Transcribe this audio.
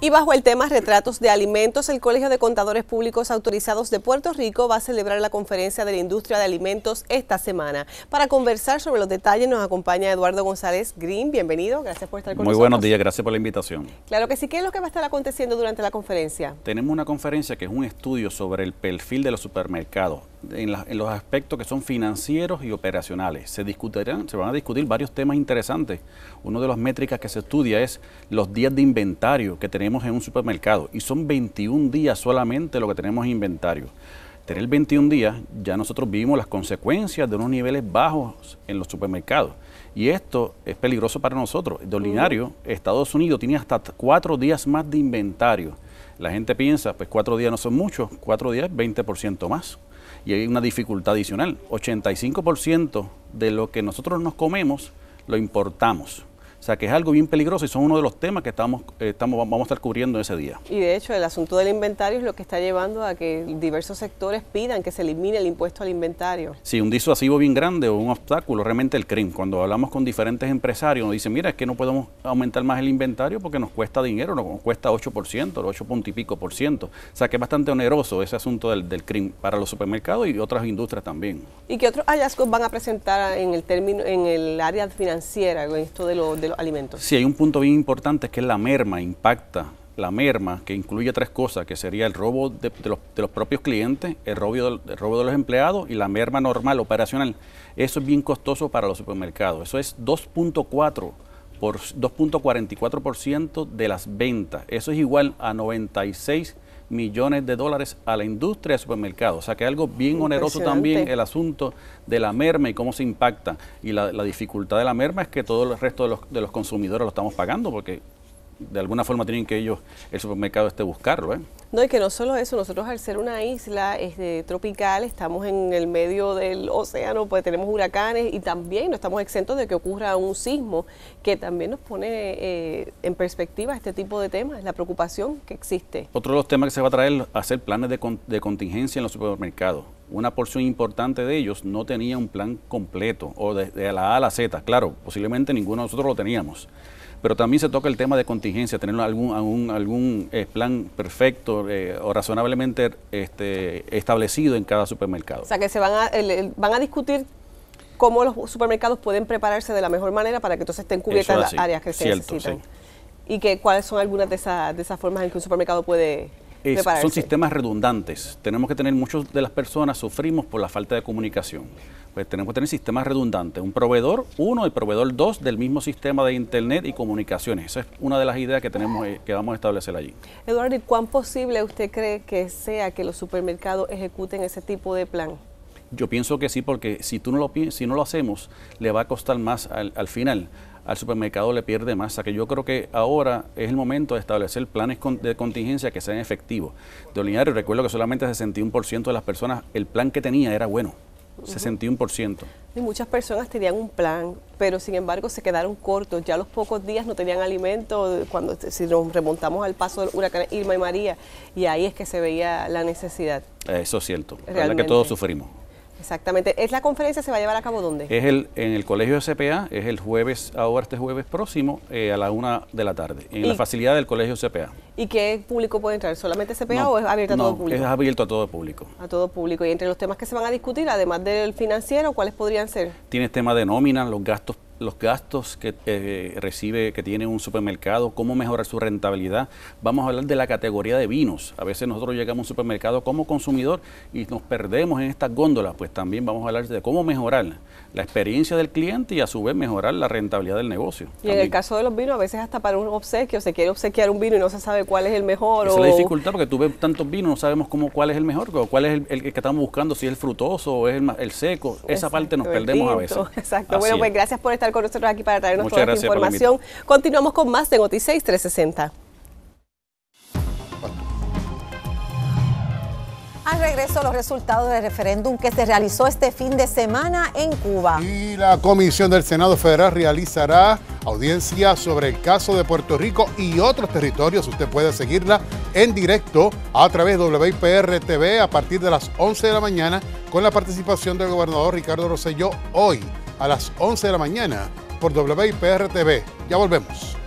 Y bajo el tema Retratos de Alimentos, el Colegio de Contadores Públicos Autorizados de Puerto Rico va a celebrar la conferencia de la industria de alimentos esta semana. Para conversar sobre los detalles nos acompaña Eduardo González Green. Bienvenido, gracias por estar con nosotros. Muy buenos días, gracias por la invitación. Claro que sí, ¿qué es lo que va a estar aconteciendo durante la conferencia? Tenemos una conferencia que es un estudio sobre el perfil de los supermercados en, los aspectos que son financieros y operacionales. Se discutirán, se van a discutir varios temas interesantes. Una de las métricas que se estudia es los días de inventario que tenemos en un supermercado y son 21 días solamente lo que tenemos en inventario. Tener 21 días, ya nosotros vivimos las consecuencias de unos niveles bajos en los supermercados. Y esto es peligroso para nosotros. De ordinario, mm. Estados Unidos tiene hasta cuatro días más de inventario. La gente piensa, pues cuatro días no son muchos, cuatro días 20% más. Y hay una dificultad adicional. 85% de lo que nosotros nos comemos lo importamos. O sea que es algo bien peligroso y son uno de los temas que estamos, eh, vamos a estar cubriendo ese día. Y de hecho el asunto del inventario es lo que está llevando a que diversos sectores pidan que se elimine el impuesto al inventario. Sí, un disuasivo bien grande o un obstáculo realmente el crimen. Cuando hablamos con diferentes empresarios nos dicen, mira, es que no podemos aumentar más el inventario porque nos cuesta dinero, nos cuesta 8%, 8 punto y pico por ciento. O sea que es bastante oneroso ese asunto del, crimen para los supermercados y otras industrias también. ¿Y qué otros hallazgos van a presentar en el término, en el área financiera, en esto de lo Sí, hay un punto bien importante que es la merma, impacta la merma, que incluye tres cosas, que sería el robo de, los, propios clientes, el robo, de, robo de los empleados y la merma normal, operacional. Eso es bien costoso para los supermercados. Eso es 2.4 por 2.44% de las ventas. Eso es igual a 96 millones de dólares a la industria de supermercados. O sea que algo bien oneroso también el asunto de la merma y cómo se impacta. Y la, la dificultad de la merma es que todo el resto de los, de los consumidores lo estamos pagando porque de alguna forma tienen que ellos, el supermercado esté buscarlo. ¿eh? No, y que no solo eso, nosotros al ser una isla este, tropical, estamos en el medio del océano, pues tenemos huracanes y también no estamos exentos de que ocurra un sismo, que también nos pone eh, en perspectiva este tipo de temas, la preocupación que existe. Otro de los temas que se va a traer, hacer planes de, contingencia en los supermercados. Una porción importante de ellos no tenía un plan completo, o de, de la A a la Z, claro, posiblemente ninguno de nosotros lo teníamos pero también se toca el tema de contingencia, tener algún, algún, algún eh, plan perfecto eh, o razonablemente este, establecido en cada supermercado. O sea, que se van a, van a discutir cómo los supermercados pueden prepararse de la mejor manera para que entonces estén cubiertas las áreas que se necesitan. Y que cuáles son algunas de, esas, de esas formas en que un supermercado puede son sistemas redundantes. Tenemos que tener, muchas de las personas sufrimos por la falta de comunicación. Pues tenemos que tener sistemas redundantes. Un proveedor uno y proveedor dos del mismo sistema de Internet y comunicaciones. Esa es una de las ideas que, tenemos, eh, que vamos a establecer allí. Eduardo, ¿y cuán posible usted cree que sea que los supermercados ejecuten ese tipo de plan? Yo pienso que sí, porque si, tú no lo, si no lo hacemos, le va a costar más al, final al supermercado le pierde masa, que yo creo que ahora es el momento de establecer planes de contingencia que sean efectivos. De ordinario, recuerdo que solamente 61% de las personas, el plan que tenía era bueno. 61%. Y muchas personas tenían un plan, pero sin embargo se quedaron cortos. Ya los pocos días no tenían alimento. Cuando si nos remontamos al paso del huracán Irma y María, y ahí es que se veía la necesidad. Eso es cierto. verdad que todos sufrimos. Exactamente. ¿Es la conferencia se va a llevar a cabo dónde? Es el, en el Colegio CPA, es el jueves, ahora este jueves próximo, eh, a la una de la tarde, en la facilidad del Colegio CPA. ¿Y qué público puede entrar? ¿Solamente CPA o es abierto a todo público? es abierto a todo público. A todo público. Y entre los temas que se van a discutir, además del financiero, ¿cuáles podrían ser? Tienes temas de nómina, los gastos los gastos que eh, recibe, que tiene un supermercado, cómo mejorar su rentabilidad. Vamos a hablar de la categoría de vinos. A veces nosotros llegamos a un supermercado como consumidor y nos perdemos en estas góndolas, pues también vamos a hablar de cómo mejorar la experiencia del cliente y a su vez mejorar la rentabilidad del negocio. Y en el caso de los vinos, a veces hasta para un obsequio, se quiere obsequiar un vino y no se sabe cuál es el mejor. o... es la dificultad porque tú ves tantos vinos, no sabemos cómo cuál es el mejor, cuál es el, que estamos buscando, si es el frutoso o es el, seco. Esa parte nos perdemos a veces. Exacto. bueno, pues gracias por estar con nosotros aquí para traernos toda esta información. Continuamos con más de Noticias 360. Al regreso los resultados del referéndum que se realizó este fin de semana en Cuba. Y la Comisión del Senado Federal realizará audiencia sobre el caso de Puerto Rico y otros territorios. Usted puede seguirla en directo a través de WIPR TV a partir de las 11 de la mañana con la participación del gobernador Ricardo Rosselló hoy a las 11 de la mañana por WIPR TV. Ya volvemos.